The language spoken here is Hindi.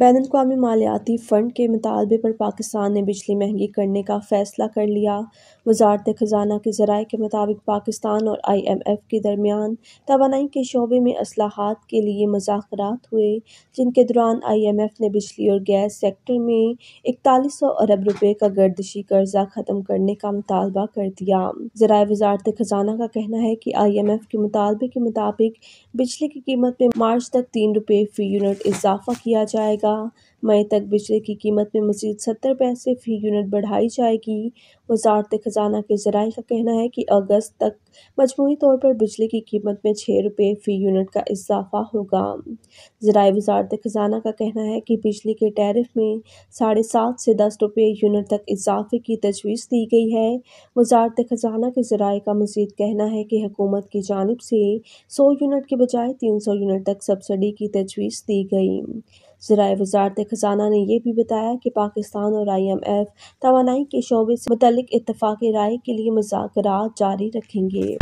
बैन अवी मालियाती फ़ंड के मुतालबे पर पाकिस्तान ने बिजली महंगी करने का फ़ैसला कर लिया वजारत ख़जाना के ज़रा के मुताबिक पाकिस्तान और आई एम एफ़ के दरमियान तोानाई के शोबे में असलाहत के लिए मजाकर हुए जिनके दौरान आई एम एफ़ ने बिजली और गैस सेक्टर में इकतालीस सौ अरब रुपये का गर्दशी कर्जा ख़त्म करने का मुतालबा कर दिया ज़रा वजारत ख़जाना का कहना है कि आई एम एफ़ के मुतालबे के मुताबिक बिजली की कीमत में मार्च तक तीन रुपये फ़ी यूनिट इजाफा किया जाएगा सस्ता मई तक बिजली की कीमत में मजीद सत्तर पैसे फी यूनिट बढ़ाई जाएगी वजारत खजाना के जराये का कहना है कि अगस्त तक मजमू तौर पर बिजली की कीमत में छः रुपये फी यूनिट का इजाफा होगा जराये वजारत खजाना का कहना है कि बिजली के टैरिफ में साढ़े सात से दस रुपये यूनिट तक इजाफे की तजवीज़ दी गई है वजारत खजाना के जराये का मजीद कहना है कि हकूमत की जानब से सौ यूनिट के बजाय तीन सौ यूनिट तक सब्सिडी की तजवीज़ दी गई ज़रा वजारत ख़जाना ने यह भी बताया कि पाकिस्तान और आई एम एफ तोानाई के शोबे से मुतल इतफाक़ राय के लिए मुजाक जारी रखेंगे